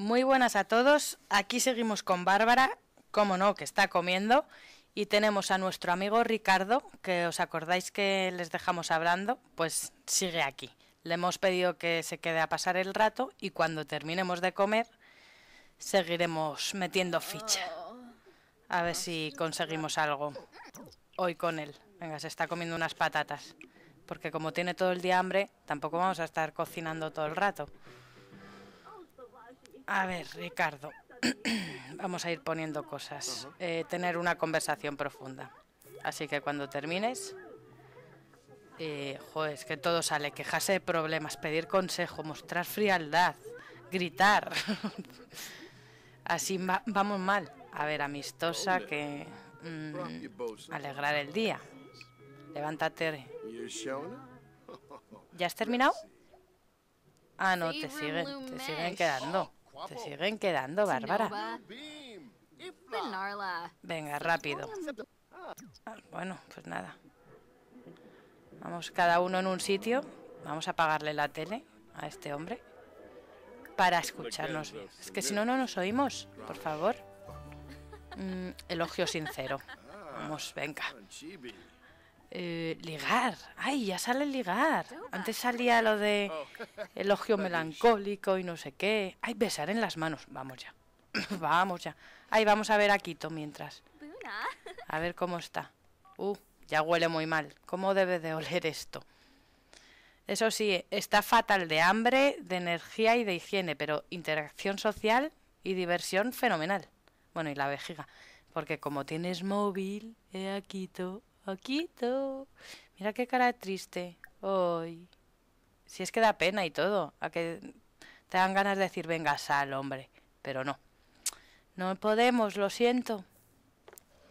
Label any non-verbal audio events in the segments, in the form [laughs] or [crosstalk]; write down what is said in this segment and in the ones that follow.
Muy buenas a todos. Aquí seguimos con Bárbara, como no, que está comiendo. Y tenemos a nuestro amigo Ricardo, que os acordáis que les dejamos hablando, pues sigue aquí. Le hemos pedido que se quede a pasar el rato y cuando terminemos de comer seguiremos metiendo ficha. A ver si conseguimos algo hoy con él. Venga, se está comiendo unas patatas. Porque como tiene todo el día hambre, tampoco vamos a estar cocinando todo el rato. A ver, Ricardo, [clears throat] vamos a ir poniendo cosas. Eh, tener una conversación profunda. Así que cuando termines, eh, joder, es que todo sale, quejarse de problemas, pedir consejo, mostrar frialdad, gritar. [laughs] Así vamos mal. A ver, amistosa, que mm, alegrar el día. Levántate. ¿Ya has terminado? [laughs] Ah, no, te siguen, te siguen quedando. Se siguen quedando, Bárbara. Venga, rápido. Ah, bueno, pues nada. Vamos cada uno en un sitio. Vamos a apagarle la tele a este hombre para escucharnos. Es que si no, no nos oímos, por favor. [laughs] Mm, elogio sincero. Ah, Vamos, venga. Eh, ligar. Ay, ya sale ligar. Antes salía lo de oh. elogio melancólico y no sé qué. Ay, besar en las manos. Vamos ya. [coughs] vamos ya. Ay, vamos a ver a Quito mientras. A ver cómo está. Uh, ya huele muy mal. ¿Cómo debe de oler esto? Eso sí, está fatal de hambre, de energía y de higiene, pero interacción social y diversión fenomenal. Bueno, y la vejiga. Porque como tienes móvil, eh, Quito, Oquito. Mira qué cara triste. Hoy. Si es que da pena y todo. A que te dan ganas de decir, venga, sal, hombre. Pero no. No podemos, lo siento.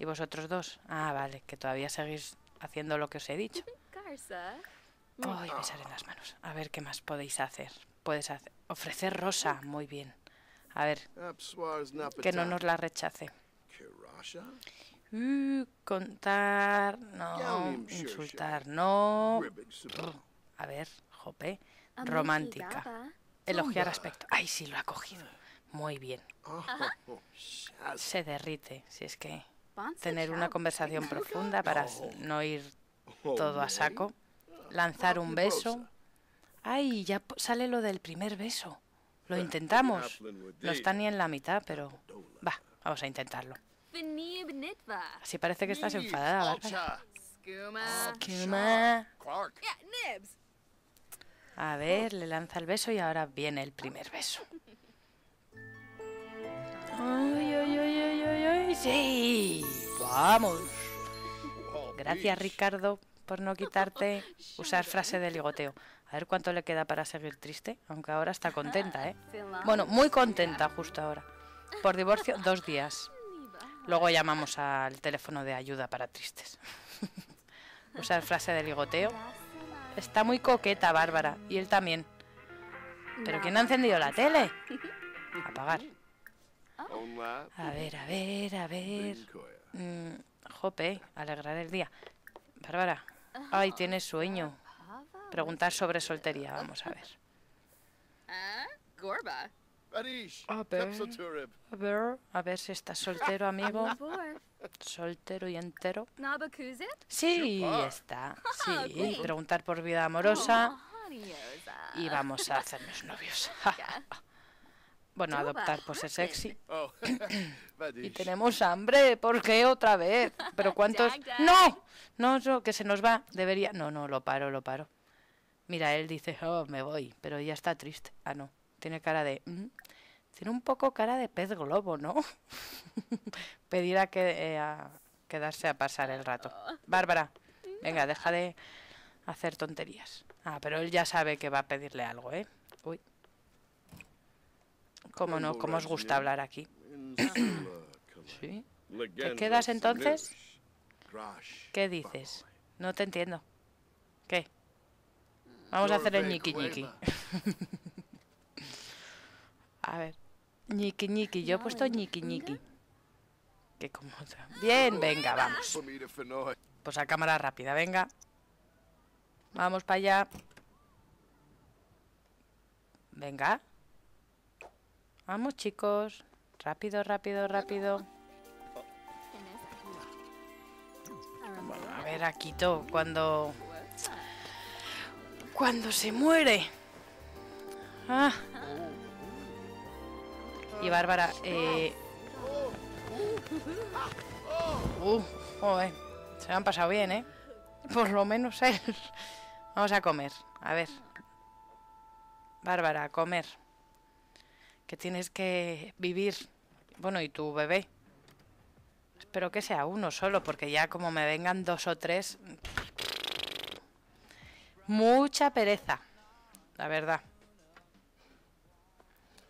¿Y vosotros dos? Ah, vale, que todavía seguís haciendo lo que os he dicho. Ay, me las manos. A ver qué más podéis hacer. Puedes Ofrecer rosa, muy bien. A ver, que no nos la rechace. Mm, contar, no. Insultar, no. A ver, jope. Romántica. Elogiar aspecto. Ay, sí, lo ha cogido. Muy bien. Se derrite, si es que. Tener una conversación profunda para no ir oh, todo a saco. Lanzar un beso. Ay, ya sale lo del primer beso. Lo intentamos. No está ni en la mitad, pero... Va, vamos a intentarlo. Así parece que estás enfadada, oh, oh, A ver, le lanza el beso y ahora viene el primer beso. sí ¡Vamos! Gracias, Ricardo, por no quitarte [laughs] usar frase de ligoteo. A ver cuánto le queda para seguir triste, aunque ahora está contenta, ¿eh? [laughs] Bueno, muy contenta justo ahora. Por divorcio, dos días. Luego llamamos al teléfono de ayuda para tristes. [laughs] Usar frase del ligoteo. Está muy coqueta Bárbara y él también. ¿Pero quién ha encendido la tele? Apagar. A ver, a ver, a ver. Mm, jope, alegrar el día. Bárbara. Ay, tiene sueño. Preguntar sobre soltería, vamos a ver. Ah, Gorba. A ver, si está soltero, amigo. [laughs] Soltero y entero. Sí, está. Sí, ah, preguntar por vida amorosa. Oh, y vamos a hacernos novios. [laughs] Bueno, adoptar por ser sexy. [laughs] Oh, y tenemos hambre, ¿por qué otra vez? Pero ¿cuántos? ¡No! No, que se nos va. Debería... No, no, lo paro, lo paro. Mira, él dice, oh, me voy, pero ya está triste. Ah, no. Tiene cara de... Mm, tiene un poco cara de pez globo, ¿no? [laughs] Pedir a, que, eh, quedarse a pasar el rato. Bárbara, venga, deja de hacer tonterías. Ah, pero él ya sabe que va a pedirle algo, ¿eh? Uy. Cómo no, cómo os gusta hablar aquí. ¿Sí? ¿Te quedas entonces? ¿Qué dices? No te entiendo. ¿Qué? Vamos a hacer el ñiqui ñiqui. [laughs] A ver. Ñiqui, ñiqui. Yo he puesto ñiqui, ñiqui. Que como... Bien, venga, vamos. Eh. Pues a cámara rápida, venga. Vamos para allá. Venga. Vamos, chicos. Rápido, rápido, rápido. a ver, Aquito. cuando... Cuando se muere. Ah y Bárbara. Eh, uh, se lo han pasado bien, ¿eh? Por lo menos él. Vamos a comer. A ver. Bárbara, comer. Que tienes que vivir. Bueno, y tu bebé. Espero que sea uno solo, porque ya como me vengan dos o tres... Mucha pereza, la verdad.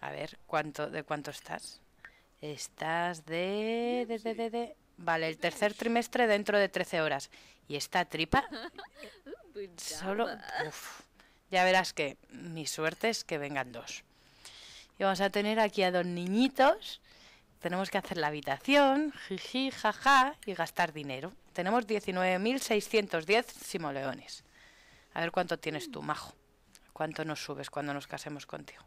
A ver, ¿cuánto, ¿de cuánto estás? Estás de, de, de, de, Vale, el tercer trimestre dentro de 13 horas. ¿Y esta tripa? Solo... Uf. Ya verás que mi suerte es que vengan dos. Y vamos a tener aquí a dos niñitos. Tenemos que hacer la habitación, jiji, jaja, y gastar dinero. Tenemos 19.610 simoleones. A ver cuánto tienes tú, majo. ¿Cuánto nos subes cuando nos casemos contigo?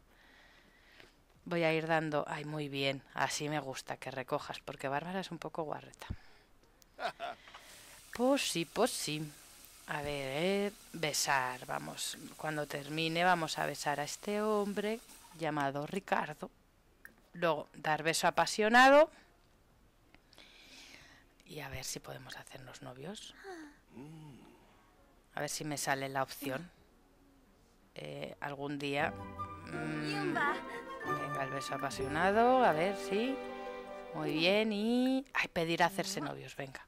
voy a ir dando. Ay, muy bien. Así me gusta que recojas, porque Bárbara es un poco guarreta. [laughs] Pues sí, pues sí. A ver, eh, besar. Vamos, cuando termine, vamos a besar a este hombre llamado Ricardo. Luego, dar beso apasionado. Y a ver si podemos hacernos novios. A ver si me sale la opción. Eh, algún día. Venga, el beso apasionado, a ver, sí. Muy bien, y... Ay, pedir a hacerse novios, venga.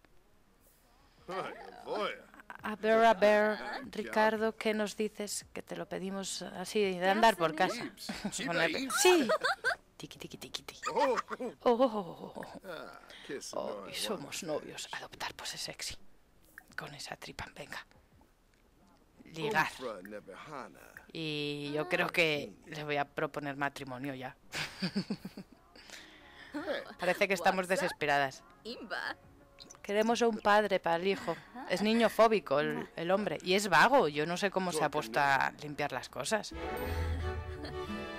A ver, a ver, Ricardo, ¿qué nos dices? Que te lo pedimos así, de andar por casa. sí. Tiki, tiki, tiki, tiki. Oh, oh, oh, somos novios. Adoptar, pues es sexy. Con esa tripa, venga ligar. Y yo creo que les voy a proponer matrimonio ya. [laughs] Parece que estamos desesperadas. Queremos un padre para el hijo. Es niño fóbico el, hombre. Y es vago. Yo no sé cómo se ha puesto a limpiar las cosas.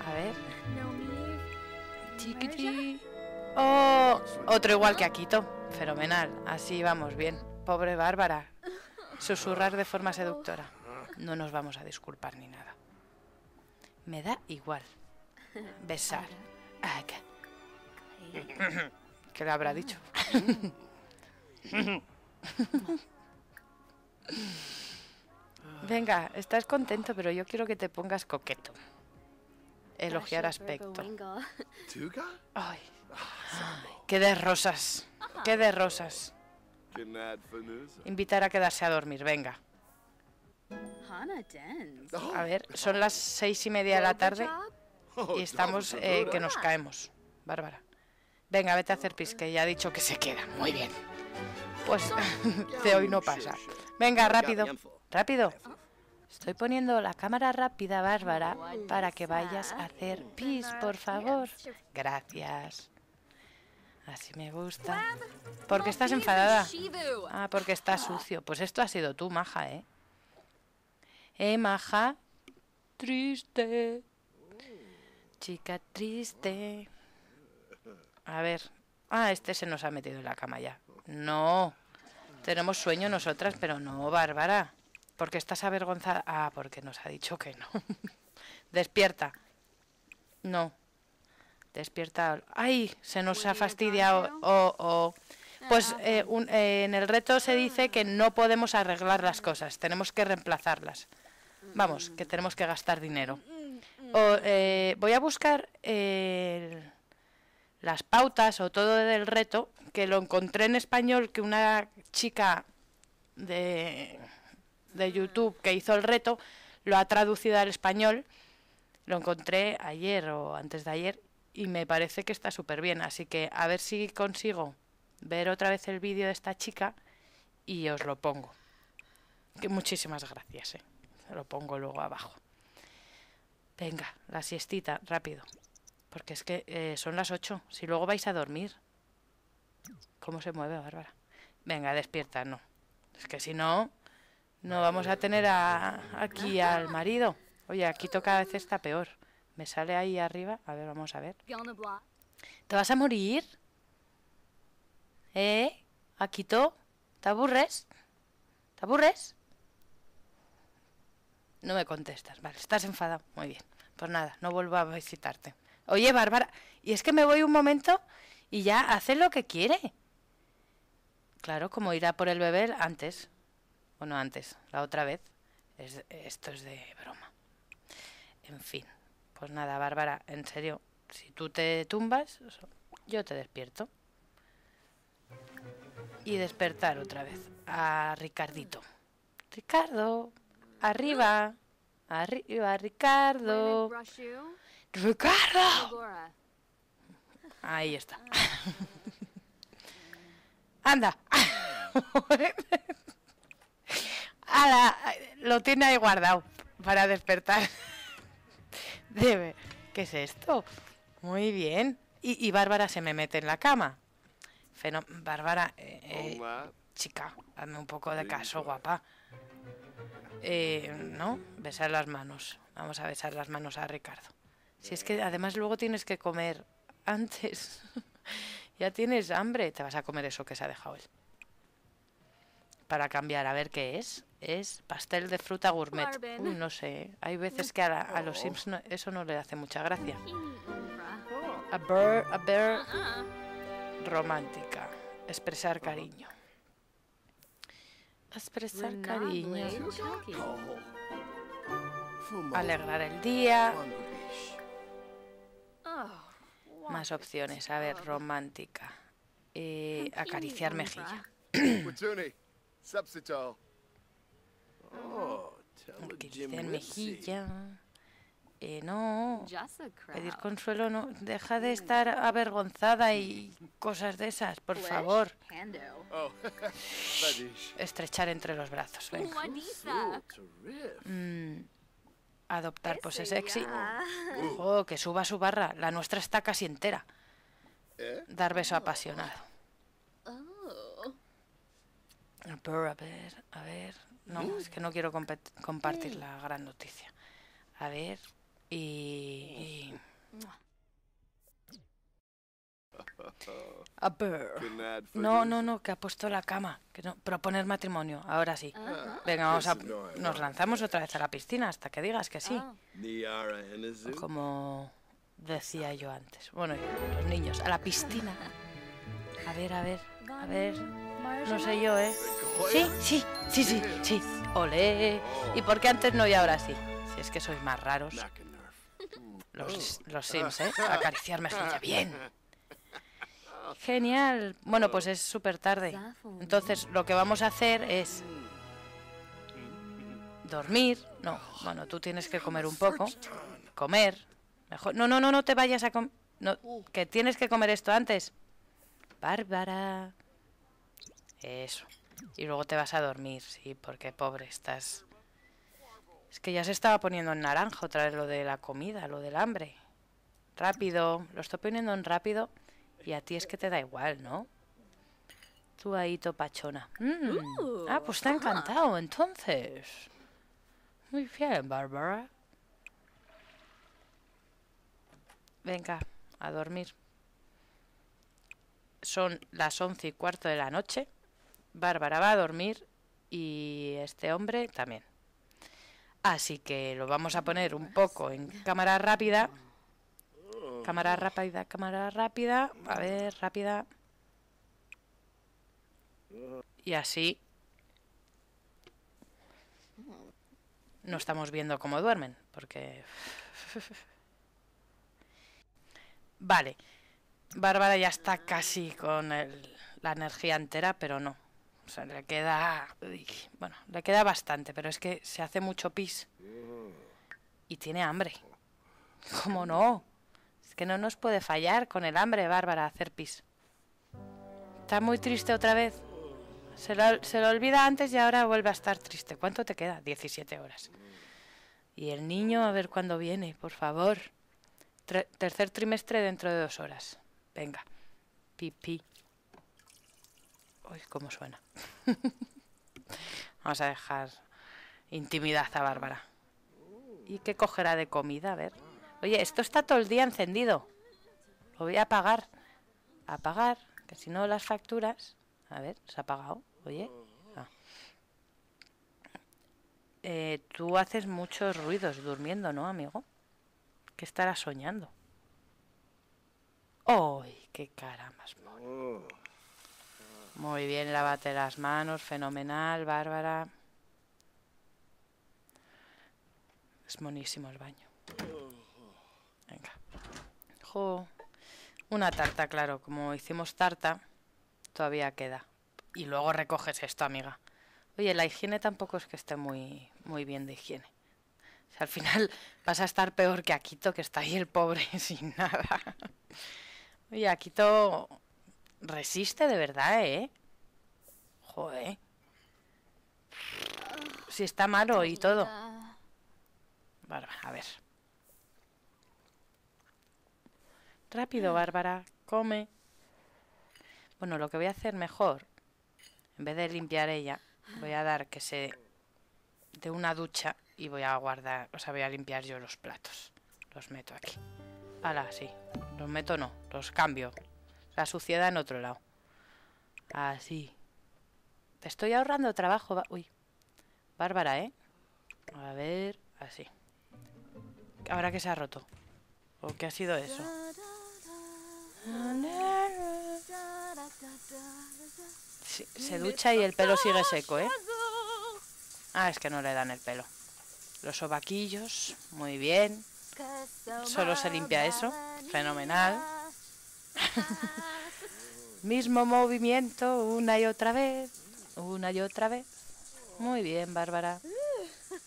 A ver. Oh, otro igual que Akito. Fenomenal. Así vamos bien. Pobre Bárbara. Susurrar de forma seductora no nos vamos a disculpar ni nada. Me da igual. Besar. [laughs] ¿Qué le habrá dicho? Venga, estás contento, pero yo quiero que te pongas coqueto. Elogiar aspecto. Ay, qué de rosas. Qué de rosas. Invitar a quedarse a dormir, venga. A oh. ver, son las seis y media de la tarde y oh, estamos eh, que nos caemos. Bárbara. Venga, vete a hacer pis, que ya ha dicho que se queda. Muy bien. Pues [laughs] de hoy no pasa. Venga, rápido. Rápido. Estoy poniendo la cámara rápida, Bárbara, para que vayas a eh. hacer pis, por favor. Gracias. Así me gusta. ¿Por qué estás enfadada? Ah, porque está ah. sucio. Pues esto ha sido tú, maja, ¿eh? Emaja. Eh, triste. Chica triste. A ver. Ah, este se nos ha metido en la cama ya. No. Tenemos sueño nosotras, pero no, Bárbara. Porque estás avergonzada. Ah, porque nos ha dicho que no. [laughs] Despierta. No. Despierta. ¡Ay! Se nos ha fastidiado. O, oh, oh. Pues ah, eh, eh, en el reto se dice que no podemos arreglar las cosas, tenemos que reemplazarlas. Vamos, que tenemos que gastar dinero. Mm, mm, mm. Eh, voy a buscar las pautas o todo del reto, que lo encontré en español, que una chica de, de YouTube que hizo el reto lo ha traducido al español. Lo encontré ayer o antes de ayer y me parece que está súper bien. Así que a ver si consigo ver otra vez el vídeo de esta chica y os lo pongo. muchísimas gracias. Eh lo pongo luego abajo. Venga, la siestita, rápido. Porque es que eh, son las 8. Si luego vais a dormir. ¿Cómo se mueve, Bárbara? Venga, despierta, no. Es que si no, no vamos a tener aquí al marido. Oye, aquí cada vez está peor. Me sale ahí arriba. A ver, vamos a ver. ¿Te vas a morir? ¿Eh? ¿Aquito? ¿Te aburres? ¿Te aburres? No me contestas, vale, estás enfadado. Muy bien, pues nada, no vuelvo a visitarte. Oye, Bárbara, y es que me voy un momento y ya hace lo que quiere. Claro, como irá por el bebé antes, o no antes, la otra vez. esto es de broma. En fin, pues nada, Bárbara, en serio, si tú te tumbas, yo te despierto. Y despertar otra vez a Ricardito. Ricardo. Arriba. Arriba, Ricardo. ¡Ricardo! Ahí está. ¡Anda! ¡Ala! Lo tiene ahí guardado para despertar. Debe. ¿Qué es esto? Muy bien. Y, Bárbara se me mete en la cama. Bárbara, eh, eh, chica, dame un poco de caso, guapa. Eh, ¿no? Besar las manos. Vamos a besar las manos a Ricardo. Si es que además luego tienes que comer antes. [laughs] ya tienes hambre, te vas a comer eso que se ha dejado él. Para cambiar, a ver qué es. Es pastel de fruta gourmet. no sé. ¿eh? Hay veces que a, los oh. Sims eso no le hace mucha gracia. A a bear ah, ah, ah. romántica. Expresar cariño expresar cariño, alegrar el día. Ah, más opciones, a ver, romántica. Eh, acariciar mejilla. [coughs] Ah. Oh, acariciar mejilla. Eh, no, pedir consuelo no. Deja de mm. estar avergonzada y cosas de esas, por favor. Oh, [laughs] Estrechar entre los brazos, mm, adoptar pose sexy. Ojo, que suba su barra. La nuestra está casi entera. Eh? Dar beso ah. apasionado. Oh. a ver, a ver. No, mm. es que no quiero compartir la gran noticia. A ver, y... Eh, eh. No, no, no, que ha puesto la cama. Que no, proponer matrimonio, ahora sí. Ah, ah. Venga, vamos a, pues eh, nos lanzamos otra vez a la piscina hasta que digas que sí. Ah. Como decía yo antes. Bueno, los niños, a la piscina. A ver, a ver, a ver. No sé yo, ¿eh? Sí, sí, sí, sí, sí. Olé. ¿Y por qué antes no y ahora sí? Si es que sois más raros. Oh. Los, Sims, ¿eh? Acariciar mejilla, bien. [laughs] Genial. Bueno, pues es súper tarde. Entonces, lo que vamos a hacer es dormir. No, bueno, tú tienes que comer un poco. Comer. Mejor. No, no, no, no te vayas a comer. que tienes que comer esto antes. Bárbara. Eso. Y luego te vas a dormir, sí, porque pobre, estás es que ya se estaba poniendo en naranja otra vez lo de la comida, lo del hambre. Rápido, lo estoy poniendo en rápido y a ti es que te da igual, ¿no? Tú ahí topachona. Mm. Ah, pues está encantado entonces. Muy fiel, Bárbara. Venga, a dormir. Son las once y cuarto de la noche. Bárbara va a dormir y este hombre también. Así que lo vamos a poner un poco en cámara rápida. Cámara oh. rápida, cámara rápida. A ver, rápida. Y así no estamos viendo cómo duermen, porque... [laughs] vale, Bárbara ya está casi con la energía entera, pero no. O sea, le queda. Bueno, le queda bastante, pero es que se hace mucho pis. Y tiene hambre. ¿Cómo no? Es que no nos puede fallar con el hambre, Bárbara, hacer pis. Está muy triste otra vez. Se lo, se lo olvida antes y ahora vuelve a estar triste. ¿Cuánto te queda? 17 horas. Y el niño, a ver cuándo viene, por favor. tercer trimestre dentro de dos horas. Venga. pi Uy, cómo suena. [laughs] Vamos a dejar intimidad a Bárbara. ¿Y qué cogerá de comida? A ver. Oye, esto está todo el día encendido. Lo voy a apagar. Apagar, que si no las facturas... A ver, se ha apagado. Oye. Ah. Eh, tú haces muchos ruidos durmiendo, ¿no, amigo? ¿Qué estarás soñando? ¡Ay, qué cara más oh. Muy bien, lávate las manos, fenomenal, Bárbara. Es monísimo el baño. Venga. Una tarta, claro. Como hicimos tarta, todavía queda. Y luego recoges esto, amiga. Oye, la higiene tampoco es que esté muy, muy bien de higiene. O sea, al final [laughs] vas a estar peor que Aquito, que está ahí el pobre [laughs] sin nada. Oye, Aquito Resiste de verdad, ¿eh? Joder. Si está malo y todo. Bárbara, a ver. Rápido, mm. Bárbara. Come. Bueno, lo que voy a hacer mejor, en vez de limpiar ella, voy a dar que se De una ducha y voy a guardar, o sea, voy a limpiar yo los platos. Los meto aquí. Hala, sí. Los meto no, los cambio. La suciedad en otro lado. Así. Te estoy ahorrando trabajo. Uy. Bárbara, ¿eh? A ver, así. Ahora que se ha roto. ¿O qué ha sido eso? se ducha y el pelo sigue seco, ¿eh? Ah, es que no le dan el pelo. Los ovaquillos muy bien. Solo se limpia eso. Fenomenal. [laughs] Mismo movimiento una y otra vez, una y otra vez. Muy bien, Bárbara. Pues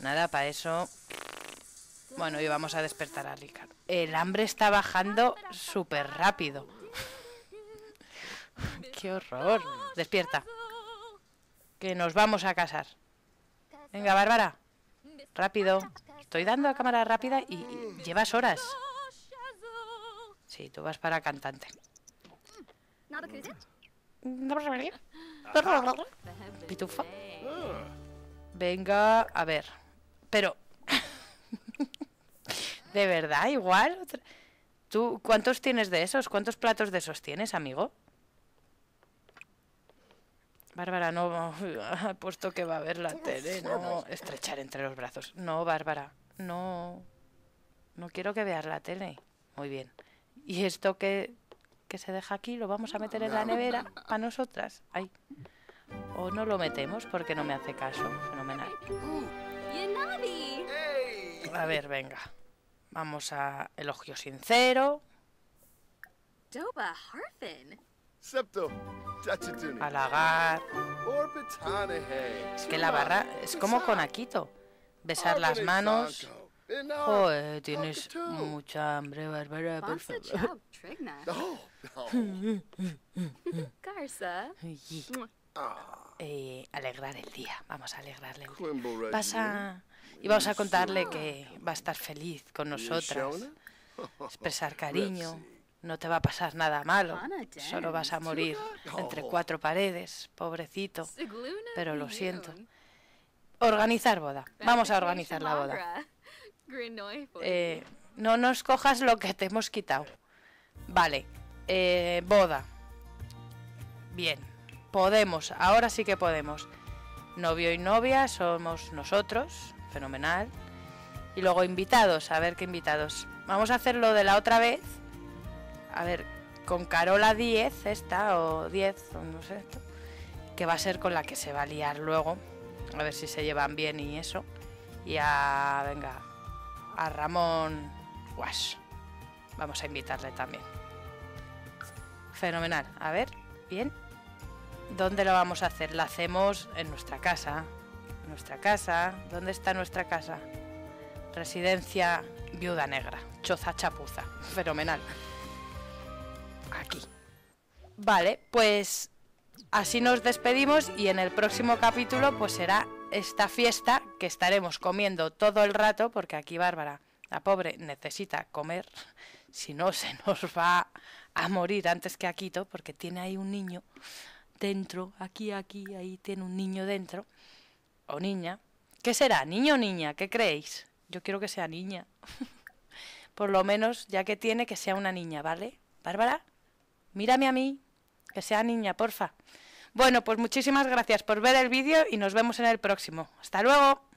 nada, para eso... Bueno, y vamos a despertar a Ricardo. El hambre está bajando súper rápido. [laughs] ¡Qué horror! Despierta. Que nos vamos a casar. Venga, Bárbara. Rápido. Estoy dando a cámara rápida y, y llevas horas. Sí, tú vas para cantante. vas a venir. Pitufa. Ah. Venga, a ver. Pero... [laughs] ¿De verdad? ¿Igual? ¿Tú cuántos tienes de esos? ¿Cuántos platos de esos tienes, amigo? Bárbara, no. Ha [laughs] puesto que va a ver la tele. No. Estrechar entre los brazos. No, Bárbara. No. No quiero que veas la tele. Muy bien. Y esto que, se deja aquí lo vamos a meter en la nevera para nosotras. O no lo metemos porque no me hace caso. Fenomenal. A ver, venga. Vamos a elogio sincero. Alagar. Es que la barra es como con Aquito, Besar las manos. Oh, tienes mucha hambre, Bárbara, por alegrar el día, vamos a alegrarle Pasa y vamos a contarle que va a estar feliz con nosotras. [laughs] Expresar cariño, no te va a pasar nada malo, solo vas a morir entre cuatro paredes, pobrecito, pero lo siento. Organizar boda, vamos a organizar la boda. Pues. Eh, no nos cojas lo que te hemos quitado. Vale. Eh, boda. Bien. Podemos. Ahora sí que podemos. Novio y novia somos nosotros. Fenomenal. Y luego invitados. A ver qué invitados. Vamos a hacerlo de la otra vez. A ver, con Carola 10, esta, o 10, no sé, que va a ser con la que se va a liar luego. A ver si se llevan bien y eso. Ya, a, venga, a Ramón Wash. Vamos a invitarle también. Fenomenal. A ver, bien. ¿Dónde lo vamos a hacer? La hacemos en nuestra casa. Nuestra casa. ¿Dónde está nuestra casa? Residencia Viuda Negra. Choza Chapuza. Fenomenal. Aquí. Vale, pues así nos despedimos y en el próximo capítulo pues será esta fiesta que estaremos comiendo todo el rato, porque aquí Bárbara, la pobre, necesita comer, [laughs] si no se nos va a morir antes que a quito porque tiene ahí un niño dentro, aquí, aquí, ahí tiene un niño dentro, o niña. ¿Qué será? ¿Niño o niña? ¿Qué creéis? Yo quiero que sea niña. [laughs] Por lo menos, ya que tiene, que sea una niña, ¿vale? Bárbara, mírame a mí, que sea niña, porfa. Bueno, pues muchísimas gracias por ver el vídeo y nos vemos en el próximo. Hasta luego.